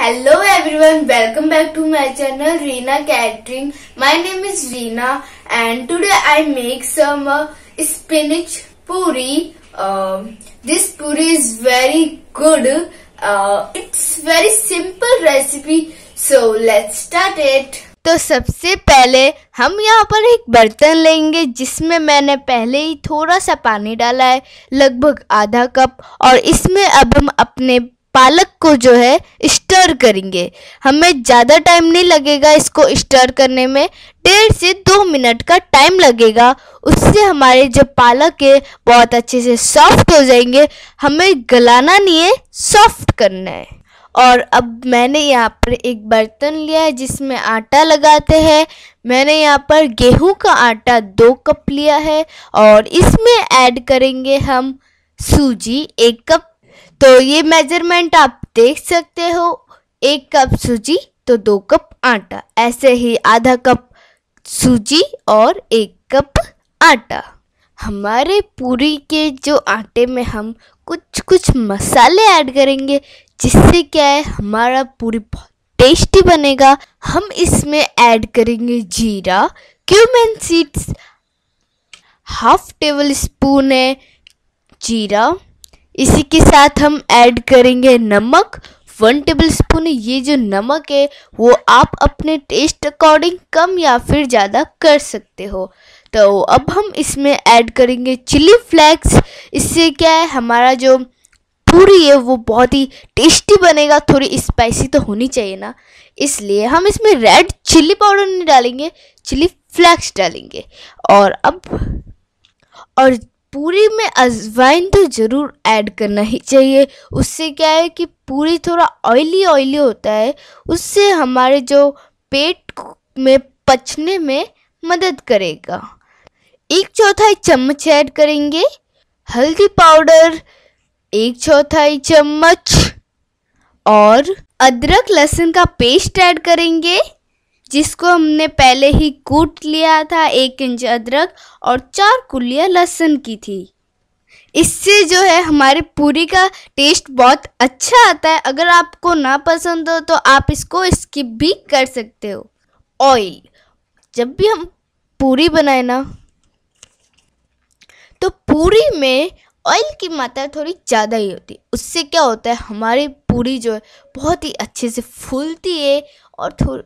hello everyone welcome back to my channel Reena catering my name is Reena and today I make some spinach puri this puri is very good it's very simple recipe so let's start it तो सबसे पहले हम यहाँ पर एक बर्तन लेंगे जिसमें मैंने पहले ही थोड़ा सा पानी डाला है लगभग आधा कप और इसमें अब हम अपने पालक को जो है स्टर करेंगे हमें ज़्यादा टाइम नहीं लगेगा इसको स्टर करने में डेढ़ से दो मिनट का टाइम लगेगा उससे हमारे जो पालक है बहुत अच्छे से सॉफ्ट हो जाएंगे हमें गलाना नहीं है सॉफ्ट करना है और अब मैंने यहाँ पर एक बर्तन लिया है जिसमें आटा लगाते हैं मैंने यहाँ पर गेहूं का आटा दो कप लिया है और इसमें ऐड करेंगे हम सूजी एक कप तो ये मेजरमेंट आप देख सकते हो एक कप सूजी तो दो कप आटा ऐसे ही आधा कप सूजी और एक कप आटा हमारे पूरी के जो आटे में हम कुछ कुछ मसाले ऐड करेंगे जिससे क्या है हमारा पूरी बहुत टेस्टी बनेगा हम इसमें ऐड करेंगे जीरा cumin seeds half tablespoon है जीरा इसी के साथ हम ऐड करेंगे नमक वन टेबल स्पून ये जो नमक है वो आप अपने टेस्ट अकॉर्डिंग कम या फिर ज़्यादा कर सकते हो तो अब हम इसमें ऐड करेंगे चिली फ्लेक्स इससे क्या है हमारा जो पूरी है वो बहुत ही टेस्टी बनेगा थोड़ी स्पाइसी तो होनी चाहिए ना इसलिए हम इसमें रेड चिली पाउडर नहीं डालेंगे चिली फ्लेक्स डालेंगे और अब और पूरी में अजवाइन तो ज़रूर ऐड करना ही चाहिए उससे क्या है कि पूरी थोड़ा ऑयली ऑयली होता है उससे हमारे जो पेट में पचने में मदद करेगा एक चौथाई चम्मच ऐड करेंगे हल्दी पाउडर एक चौथाई चम्मच और अदरक लहसुन का पेस्ट ऐड करेंगे जिसको हमने पहले ही कूट लिया था एक इंच अदरक और चार कुलियाँ लहसुन की थी इससे जो है हमारे पूरी का टेस्ट बहुत अच्छा आता है अगर आपको ना पसंद हो तो आप इसको स्किप भी कर सकते हो ऑयल जब भी हम पूरी बनाए ना तो पूरी में ऑयल की मात्रा थोड़ी ज़्यादा ही होती है उससे क्या होता है हमारी पूरी जो है बहुत ही अच्छे से फूलती है और थोड़ी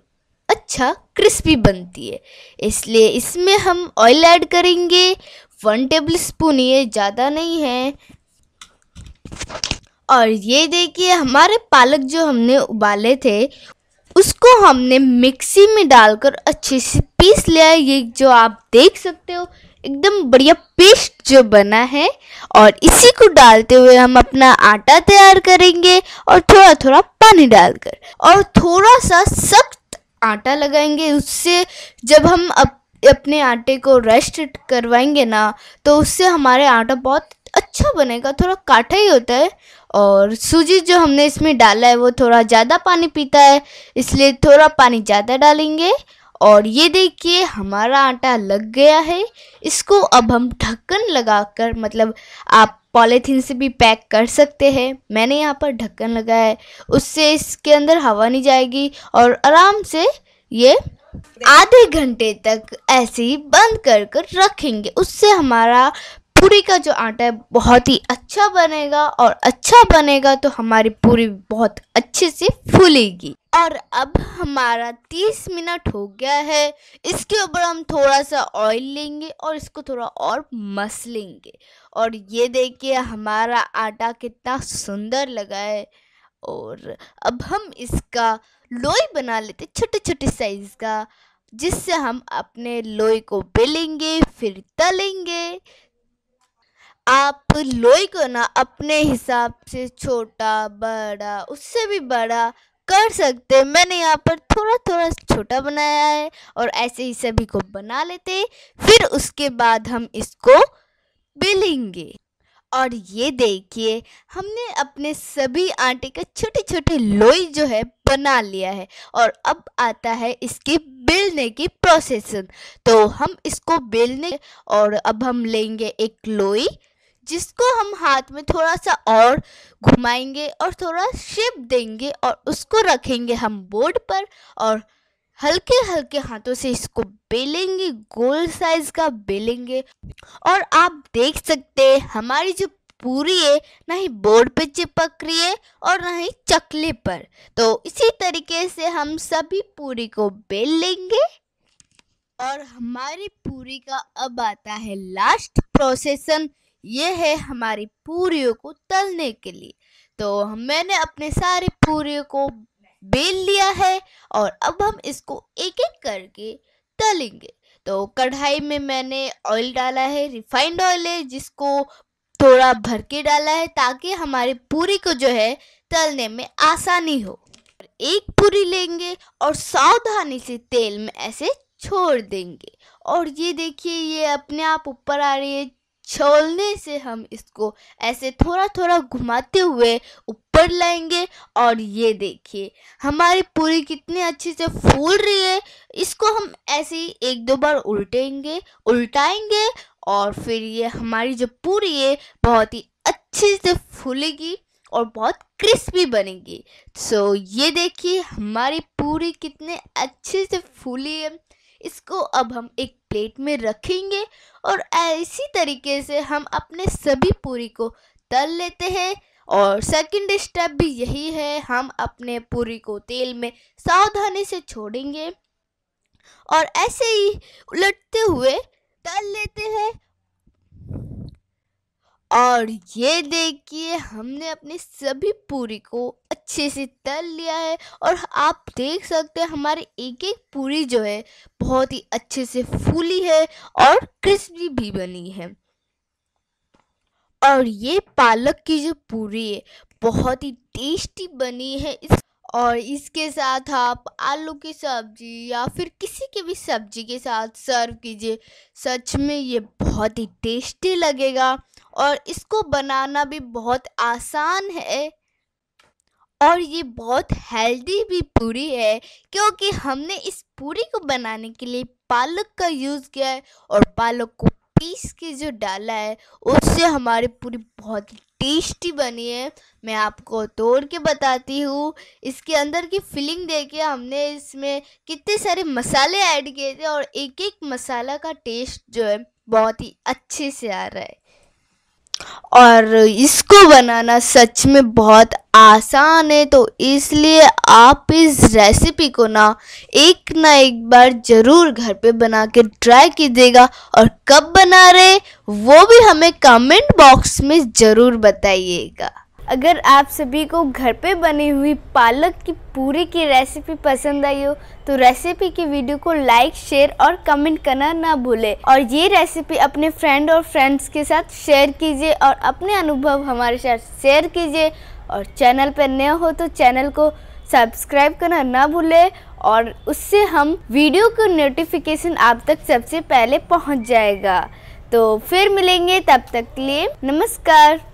अच्छा क्रिस्पी बनती है इसलिए इसमें हम ऑयल ऐड करेंगे वन टेबल स्पून ये ज़्यादा नहीं है और ये देखिए हमारे पालक जो हमने उबाले थे उसको हमने मिक्सी में डालकर अच्छे से पीस लिया ये जो आप देख सकते हो एकदम बढ़िया पेस्ट जो बना है और इसी को डालते हुए हम अपना आटा तैयार करेंगे और थोड़ा थोड़ा पानी डालकर और थोड़ा सा सख्त आटा लगाएंगे उससे जब हम अप, अपने आटे को रेस्ट करवाएंगे ना तो उससे हमारे आटा बहुत अच्छा बनेगा थोड़ा काटा ही होता है और सूजी जो हमने इसमें डाला है वो थोड़ा ज़्यादा पानी पीता है इसलिए थोड़ा पानी ज़्यादा डालेंगे और ये देखिए हमारा आटा लग गया है इसको अब हम ढक्कन लगाकर मतलब आप पॉलीथीन से भी पैक कर सकते हैं मैंने यहाँ पर ढक्कन लगाया है उससे इसके अंदर हवा नहीं जाएगी और आराम से ये आधे घंटे तक ऐसे ही बंद कर कर रखेंगे उससे हमारा पूरी का जो आटा है बहुत ही अच्छा बनेगा और अच्छा बनेगा तो हमारी पूरी बहुत अच्छे से फूलेगी और अब हमारा तीस मिनट हो गया है इसके ऊपर हम थोड़ा सा ऑयल लेंगे और इसको थोड़ा और मसलेंगे और ये देखिए हमारा आटा कितना सुंदर लगा है और अब हम इसका लोई बना लेते छोटे छोटे साइज़ का जिससे हम अपने लोई को बेलेंगे फिर तलेंगे आप लोई को ना अपने हिसाब से छोटा बड़ा उससे भी बड़ा कर सकते मैंने यहाँ पर थोड़ा थोड़ा छोटा बनाया है और ऐसे ही सभी को बना लेते फिर उसके बाद हम इसको बेलेंगे और ये देखिए हमने अपने सभी आटे का छोटे छोटे लोई जो है बना लिया है और अब आता है इसकी बेलने की प्रोसेसन तो हम इसको बेलने और अब हम लेंगे एक लोई जिसको हम हाथ में थोड़ा सा और घुमाएंगे और थोड़ा शेप देंगे और उसको रखेंगे हम बोर्ड पर और हल्के हल्के हाथों से इसको बेलेंगे गोल साइज का बेलेंगे और आप देख सकते हैं हमारी जो पूरी है ना ही बोर्ड पे चिपक रही है और ना ही चकले पर तो इसी तरीके से हम सभी पूरी को बेल लेंगे और हमारी पूरी का अब आता है लास्ट प्रोसेसन ये है हमारी पूरियों को तलने के लिए तो मैंने अपने सारे पूरियों को बेल लिया है और अब हम इसको एक एक करके तलेंगे तो कढ़ाई में मैंने ऑयल डाला है रिफाइंड ऑयल है जिसको थोड़ा भर के डाला है ताकि हमारी पूरी को जो है तलने में आसानी हो एक पूरी लेंगे और सावधानी से तेल में ऐसे छोड़ देंगे और ये देखिए ये अपने आप ऊपर आ रही है छोलने से हम इसको ऐसे थोड़ा थोड़ा घुमाते हुए ऊपर लाएंगे और ये देखिए हमारी पूरी कितने अच्छे से फूल रही है इसको हम ऐसे ही एक दो बार उल्टेंगे उल्टाएंगे और फिर ये हमारी जो पूरी है बहुत ही अच्छे से फूलेगी और बहुत क्रिस्पी बनेगी सो so, ये देखिए हमारी पूरी कितने अच्छे से फूली है इसको अब हम एक प्लेट में रखेंगे और इसी तरीके से हम अपने सभी पूरी को तल लेते हैं और सेकंड स्टेप भी यही है हम अपने पूरी को तेल में सावधानी से छोड़ेंगे और ऐसे ही उलटते हुए तल लेते हैं और ये देखिए हमने अपनी सभी पूरी को अच्छे से तल लिया है और आप देख सकते हैं हमारी एक एक पूरी जो है बहुत ही अच्छे से फूली है और क्रिस्पी भी बनी है और ये पालक की जो पूरी है बहुत ही टेस्टी बनी है इस और इसके साथ आप आलू की सब्जी या फिर किसी के भी सब्जी के साथ सर्व कीजिए सच में ये बहुत ही टेस्टी लगेगा और इसको बनाना भी बहुत आसान है और ये बहुत हेल्दी भी पूरी है क्योंकि हमने इस पूरी को बनाने के लिए पालक का यूज़ किया है और पालक को पीस के जो डाला है उससे हमारी पूरी बहुत टेस्टी बनी है मैं आपको तोड़ के बताती हूँ इसके अंदर की फिलिंग देखिए हमने इसमें कितने सारे मसाले ऐड किए थे और एक एक मसाला का टेस्ट जो है बहुत ही अच्छे से आ रहा है और इसको बनाना सच में बहुत आसान है तो इसलिए आप इस रेसिपी को ना एक ना एक बार ज़रूर घर पे बना के ट्राई कीजिएगा और कब बना रहे वो भी हमें कमेंट बॉक्स में ज़रूर बताइएगा अगर आप सभी को घर पे बनी हुई पालक की पूरी की रेसिपी पसंद आई हो तो रेसिपी की वीडियो को लाइक शेयर और कमेंट करना ना भूले और ये रेसिपी अपने फ्रेंड और फ्रेंड्स के साथ शेयर कीजिए और अपने अनुभव हमारे साथ शेयर कीजिए और चैनल पर नया हो तो चैनल को सब्सक्राइब करना ना भूले और उससे हम वीडियो का नोटिफिकेशन आप तक सबसे पहले पहुंच जाएगा तो फिर मिलेंगे तब तक के लिए नमस्कार